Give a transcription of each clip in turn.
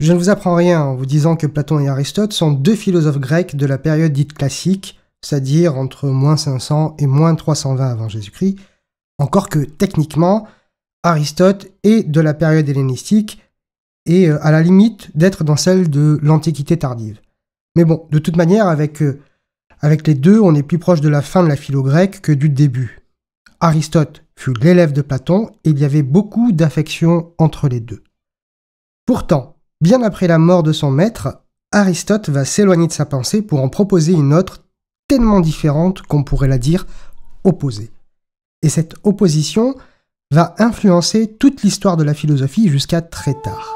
Je ne vous apprends rien en vous disant que Platon et Aristote sont deux philosophes grecs de la période dite classique, c'est-à-dire entre moins 500 et moins 320 avant Jésus-Christ, encore que techniquement, Aristote est de la période hellénistique et euh, à la limite d'être dans celle de l'Antiquité tardive. Mais bon, de toute manière, avec, euh, avec les deux, on est plus proche de la fin de la philo grecque que du début. Aristote fut l'élève de Platon et il y avait beaucoup d'affection entre les deux. Pourtant, Bien après la mort de son maître, Aristote va s'éloigner de sa pensée pour en proposer une autre tellement différente qu'on pourrait la dire opposée. Et cette opposition va influencer toute l'histoire de la philosophie jusqu'à très tard.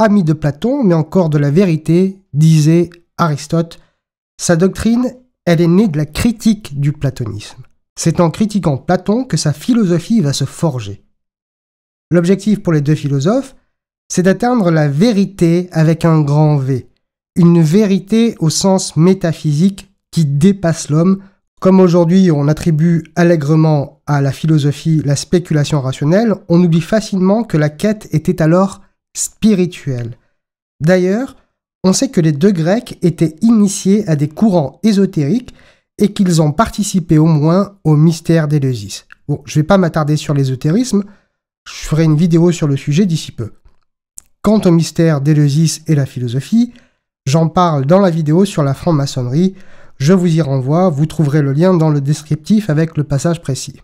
ami de Platon, mais encore de la vérité, disait Aristote. Sa doctrine, elle est née de la critique du platonisme. C'est en critiquant Platon que sa philosophie va se forger. L'objectif pour les deux philosophes, c'est d'atteindre la vérité avec un grand V, une vérité au sens métaphysique qui dépasse l'homme, comme aujourd'hui on attribue allègrement à la philosophie la spéculation rationnelle, on oublie facilement que la quête était alors Spirituel. D'ailleurs, on sait que les deux Grecs étaient initiés à des courants ésotériques et qu'ils ont participé au moins au mystère d'Éleusis. Bon, je ne vais pas m'attarder sur l'ésotérisme, je ferai une vidéo sur le sujet d'ici peu. Quant au mystère d'Éleusis et la philosophie, j'en parle dans la vidéo sur la franc-maçonnerie, je vous y renvoie, vous trouverez le lien dans le descriptif avec le passage précis.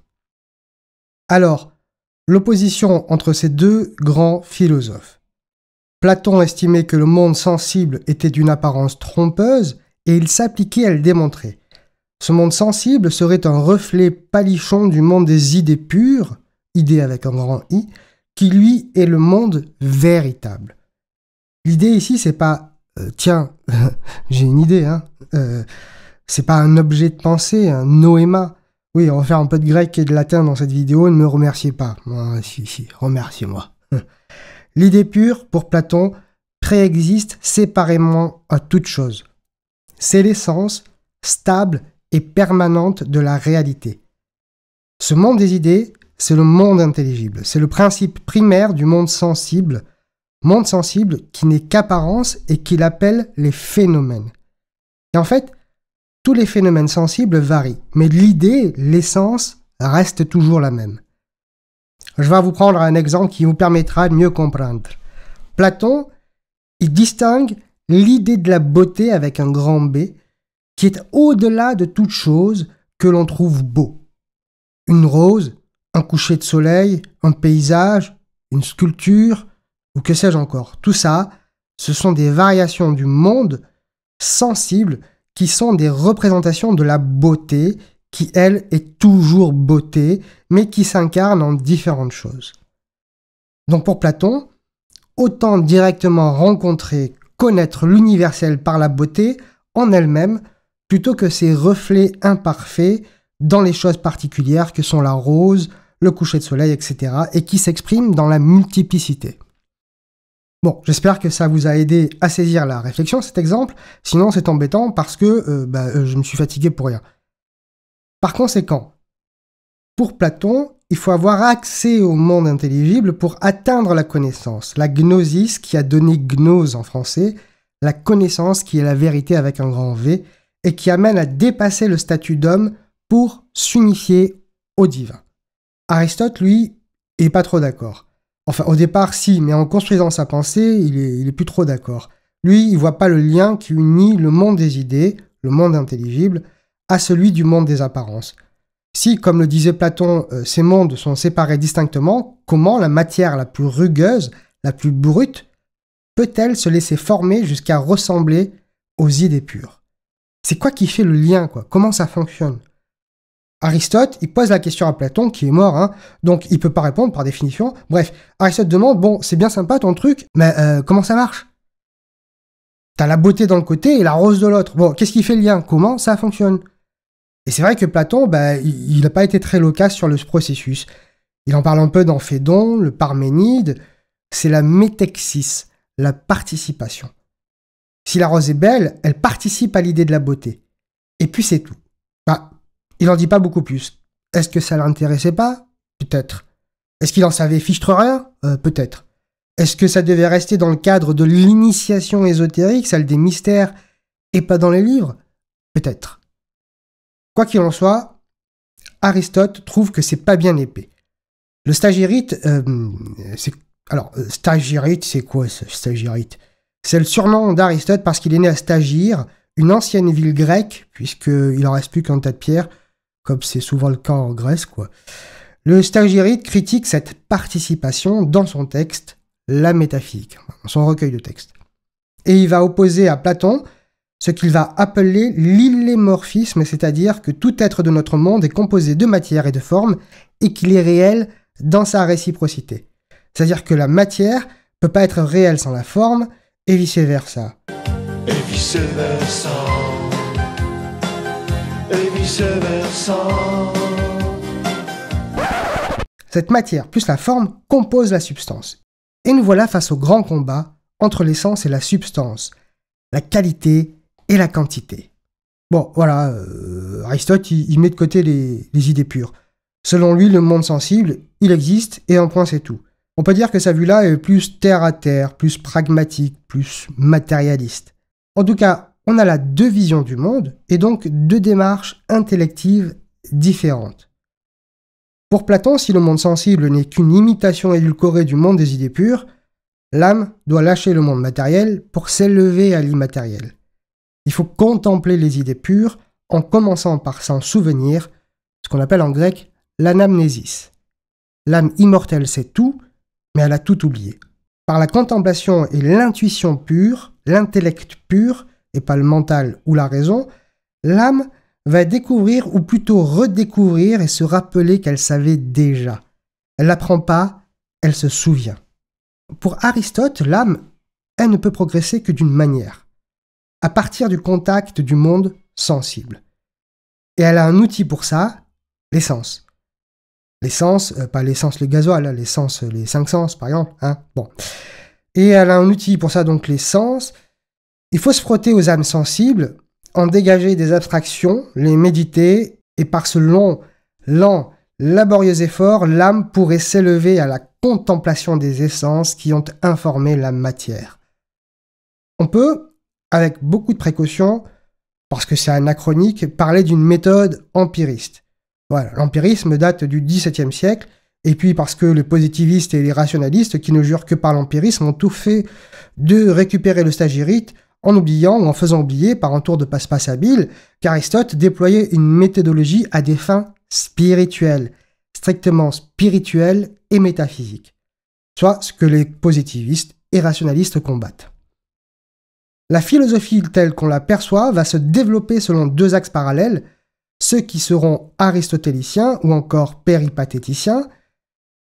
Alors, l'opposition entre ces deux grands philosophes. Platon estimait que le monde sensible était d'une apparence trompeuse et il s'appliquait à le démontrer. Ce monde sensible serait un reflet palichon du monde des idées pures, idée avec un grand i, qui lui est le monde véritable. L'idée ici, c'est pas euh, tiens, j'ai une idée, hein, euh, c'est pas un objet de pensée, un noéma, oui, on va faire un peu de grec et de latin dans cette vidéo, ne me remerciez pas. Ah, si, si, remerciez-moi. L'idée pure, pour Platon, préexiste séparément à toute chose. C'est l'essence stable et permanente de la réalité. Ce monde des idées, c'est le monde intelligible, c'est le principe primaire du monde sensible, monde sensible qui n'est qu'apparence et qu'il appelle les phénomènes. Et en fait, tous les phénomènes sensibles varient, mais l'idée, l'essence, reste toujours la même. Je vais vous prendre un exemple qui vous permettra de mieux comprendre. Platon, il distingue l'idée de la beauté avec un grand B, qui est au-delà de toute chose que l'on trouve beau. Une rose, un coucher de soleil, un paysage, une sculpture, ou que sais-je encore. Tout ça, ce sont des variations du monde sensibles qui sont des représentations de la beauté, qui elle est toujours beauté, mais qui s'incarne en différentes choses. Donc pour Platon, autant directement rencontrer, connaître l'universel par la beauté en elle-même, plutôt que ses reflets imparfaits dans les choses particulières que sont la rose, le coucher de soleil, etc., et qui s'expriment dans la multiplicité. Bon, j'espère que ça vous a aidé à saisir la réflexion, cet exemple. Sinon, c'est embêtant parce que euh, bah, euh, je me suis fatigué pour rien. Par conséquent, pour Platon, il faut avoir accès au monde intelligible pour atteindre la connaissance, la gnosis qui a donné gnose en français, la connaissance qui est la vérité avec un grand V, et qui amène à dépasser le statut d'homme pour s'unifier au divin. Aristote, lui, est pas trop d'accord. Enfin, au départ, si, mais en construisant sa pensée, il est, plus trop d'accord. Lui, il ne voit pas le lien qui unit le monde des idées, le monde intelligible, à celui du monde des apparences. Si, comme le disait Platon, euh, ces mondes sont séparés distinctement, comment la matière la plus rugueuse, la plus brute, peut-elle se laisser former jusqu'à ressembler aux idées pures C'est quoi qui fait le lien, quoi Comment ça fonctionne Aristote, il pose la question à Platon, qui est mort, hein. donc il peut pas répondre par définition. Bref, Aristote demande, bon, c'est bien sympa ton truc, mais euh, comment ça marche T'as la beauté d'un côté et la rose de l'autre. Bon, qu'est-ce qui fait le lien Comment ça fonctionne Et c'est vrai que Platon, bah, il n'a pas été très loquace sur le processus. Il en parle un peu dans Phédon, le Parménide. C'est la métexis, la participation. Si la rose est belle, elle participe à l'idée de la beauté. Et puis c'est tout. Bah, il n'en dit pas beaucoup plus. Est-ce que ça l'intéressait pas Peut-être. Est-ce qu'il en savait fichtre rien euh, Peut-être. Est-ce que ça devait rester dans le cadre de l'initiation ésotérique, celle des mystères, et pas dans les livres Peut-être. Quoi qu'il en soit, Aristote trouve que c'est pas bien épais. Le stagirite, euh, c'est. Alors, euh, Stagirite, c'est quoi ce stagirite C'est le surnom d'Aristote parce qu'il est né à Stagir, une ancienne ville grecque, puisqu'il en reste plus qu'un tas de pierres, comme c'est souvent le cas en Grèce. Quoi. Le Stagirite critique cette participation dans son texte La métaphysique, son recueil de textes. Et il va opposer à Platon ce qu'il va appeler l'illémorphisme, c'est-à-dire que tout être de notre monde est composé de matière et de forme et qu'il est réel dans sa réciprocité. C'est-à-dire que la matière ne peut pas être réelle sans la forme et vice-versa. Et vice-versa. Cette matière plus la forme compose la substance. Et nous voilà face au grand combat entre l'essence et la substance, la qualité et la quantité. Bon, voilà, euh, Aristote, il, met de côté les, idées pures. Selon lui, le monde sensible, il existe et en point c'est tout. On peut dire que sa vue-là est plus terre à terre, plus pragmatique, plus matérialiste. En tout cas, on a là deux visions du monde et donc deux démarches intellectives différentes. Pour Platon, si le monde sensible n'est qu'une imitation édulcorée du monde des idées pures, l'âme doit lâcher le monde matériel pour s'élever à l'immatériel. Il faut contempler les idées pures en commençant par s'en souvenir, ce qu'on appelle en grec l'anamnésis. L'âme immortelle sait tout, mais elle a tout oublié. Par la contemplation et l'intuition pure, l'intellect pur, et pas le mental ou la raison, l'âme va découvrir ou plutôt redécouvrir et se rappeler qu'elle savait déjà. Elle n'apprend pas, elle se souvient. Pour Aristote, l'âme, elle ne peut progresser que d'une manière, à partir du contact du monde sensible. Et elle a un outil pour ça, l'essence. L'essence, sens, euh, pas l'essence le gasoil, hein, l'essence les cinq sens par exemple. Hein, bon. Et elle a un outil pour ça, donc les sens, il faut se frotter aux âmes sensibles, en dégager des abstractions, les méditer, et par ce long, lent, laborieux effort, l'âme pourrait s'élever à la contemplation des essences qui ont informé la matière. On peut, avec beaucoup de précaution, parce que c'est anachronique, parler d'une méthode empiriste. Voilà, l'empirisme date du XVIIe siècle, et puis parce que les positivistes et les rationalistes qui ne jurent que par l'empirisme ont tout fait de récupérer le stagirite en oubliant ou en faisant oublier par un tour de passe-passe habile qu'Aristote déployait une méthodologie à des fins spirituelles, strictement spirituelles et métaphysiques, soit ce que les positivistes et rationalistes combattent. La philosophie telle qu'on la perçoit va se développer selon deux axes parallèles, ceux qui seront aristotéliciens ou encore péripatéticiens.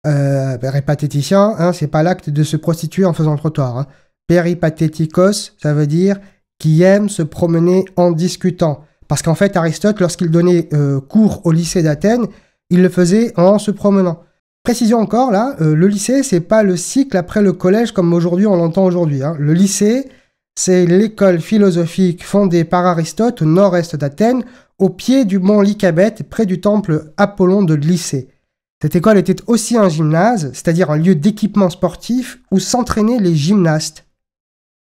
Euh, péripatéticiens, hein, c'est pas l'acte de se prostituer en faisant le trottoir. Hein. Peripatéticos, ça veut dire qui aime se promener en discutant. Parce qu'en fait, Aristote, lorsqu'il donnait euh, cours au lycée d'Athènes, il le faisait en se promenant. Précision encore, là, euh, le lycée, c'est pas le cycle après le collège comme aujourd'hui on l'entend aujourd'hui. Hein. Le lycée, c'est l'école philosophique fondée par Aristote au nord-est d'Athènes, au pied du mont Lycabète, près du temple Apollon de Lycée. Cette école était aussi un gymnase, c'est-à-dire un lieu d'équipement sportif où s'entraînaient les gymnastes.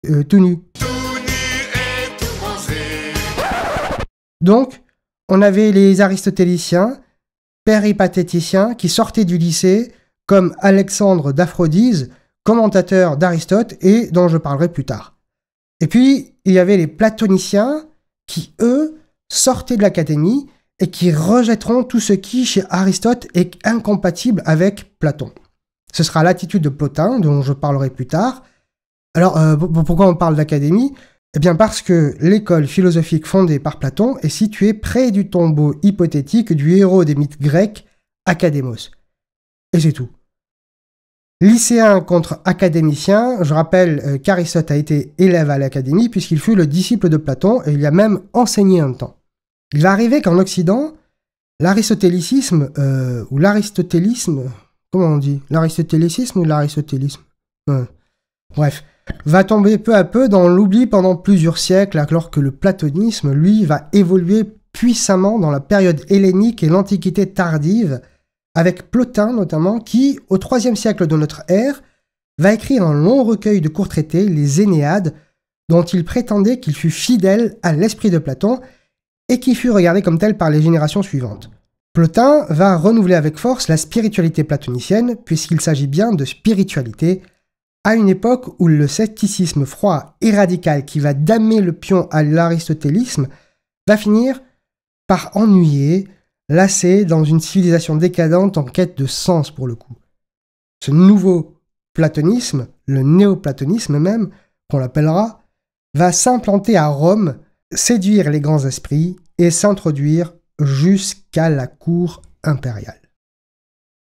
Euh, Donc, on avait les aristotéliciens, péripatéticiens, qui sortaient du lycée, comme Alexandre d'Aphrodise, commentateur d'Aristote et dont je parlerai plus tard. Et puis, il y avait les platoniciens, qui, eux, sortaient de l'académie et qui rejetteront tout ce qui, chez Aristote, est incompatible avec Platon. Ce sera l'attitude de Plotin, dont je parlerai plus tard, alors, euh, pourquoi on parle d'académie Eh bien, parce que l'école philosophique fondée par Platon est située près du tombeau hypothétique du héros des mythes grecs, Académos. Et c'est tout. Lycéen contre académicien, je rappelle euh, qu'Aristote a été élève à l'académie puisqu'il fut le disciple de Platon et il a même enseigné un temps. Il va arriver qu'en Occident, l'aristotélicisme, euh, ou l'aristotélisme, comment on dit L'aristotélicisme ou l'aristotélisme Bref, va tomber peu à peu dans l'oubli pendant plusieurs siècles, alors que le platonisme, lui, va évoluer puissamment dans la période hellénique et l'Antiquité tardive, avec Plotin notamment, qui, au IIIe siècle de notre ère, va écrire un long recueil de courts traités, les Énéades, dont il prétendait qu'il fut fidèle à l'esprit de Platon et qui fut regardé comme tel par les générations suivantes. Plotin va renouveler avec force la spiritualité platonicienne, puisqu'il s'agit bien de spiritualité, à une époque où le scepticisme froid et radical qui va damner le pion à l'aristotélisme va finir par ennuyer, lasser dans une civilisation décadente en quête de sens pour le coup. Ce nouveau platonisme, le néoplatonisme même, qu'on l'appellera, va s'implanter à Rome, séduire les grands esprits et s'introduire jusqu'à la cour impériale.